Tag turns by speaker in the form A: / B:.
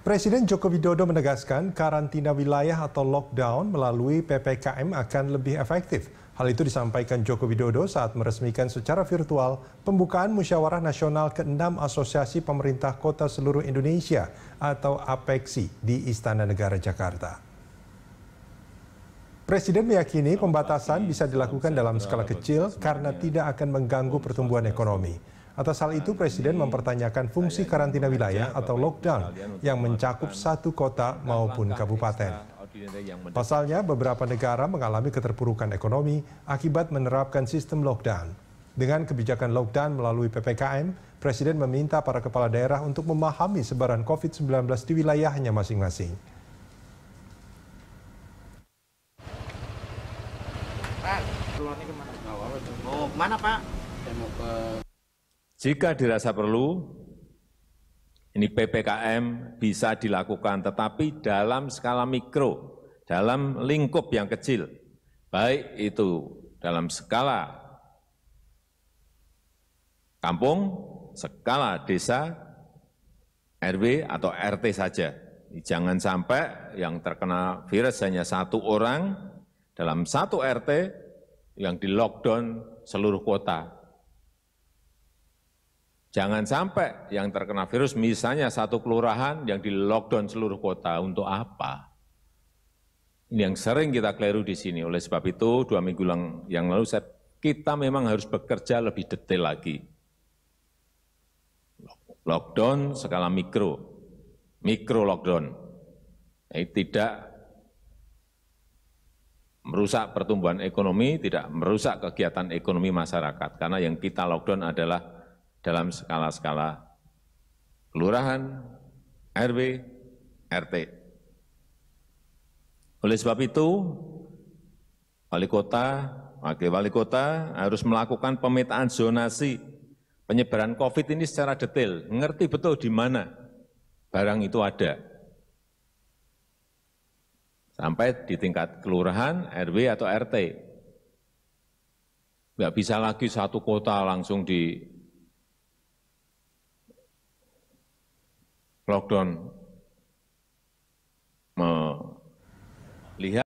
A: Presiden Joko Widodo menegaskan karantina wilayah atau lockdown melalui PPKM akan lebih efektif. Hal itu disampaikan Joko Widodo saat meresmikan secara virtual pembukaan Musyawarah Nasional ke-6 Asosiasi Pemerintah Kota Seluruh Indonesia atau APEXI di Istana Negara Jakarta. Presiden meyakini pembatasan bisa dilakukan dalam skala kecil karena tidak akan mengganggu pertumbuhan ekonomi. Atas hal itu, Presiden mempertanyakan fungsi karantina wilayah atau lockdown yang mencakup satu kota maupun kabupaten. Pasalnya, beberapa negara mengalami keterpurukan ekonomi akibat menerapkan sistem lockdown. Dengan kebijakan lockdown melalui PPKM, Presiden meminta para kepala daerah untuk memahami sebaran COVID-19 di wilayahnya masing-masing.
B: Oh, mana Pak? Jika dirasa perlu, ini PPKM bisa dilakukan, tetapi dalam skala mikro, dalam lingkup yang kecil, baik itu dalam skala kampung, skala desa, RW atau RT saja. Jangan sampai yang terkena virus hanya satu orang dalam satu RT yang di lockdown seluruh kota. Jangan sampai yang terkena virus misalnya satu kelurahan yang di lockdown seluruh kota untuk apa? Ini yang sering kita keliru di sini. Oleh sebab itu dua minggu yang lalu saya, kita memang harus bekerja lebih detail lagi. Lockdown skala mikro, mikro lockdown. Ini eh, tidak merusak pertumbuhan ekonomi, tidak merusak kegiatan ekonomi masyarakat. Karena yang kita lockdown adalah dalam skala-skala kelurahan, RW, RT. Oleh sebab itu, wali kota, wakil wali kota harus melakukan pemetaan zonasi penyebaran COVID ini secara detail, ngerti betul di mana barang itu ada. Sampai di tingkat kelurahan, RW atau RT. Nggak bisa lagi satu kota langsung di lockdown melihat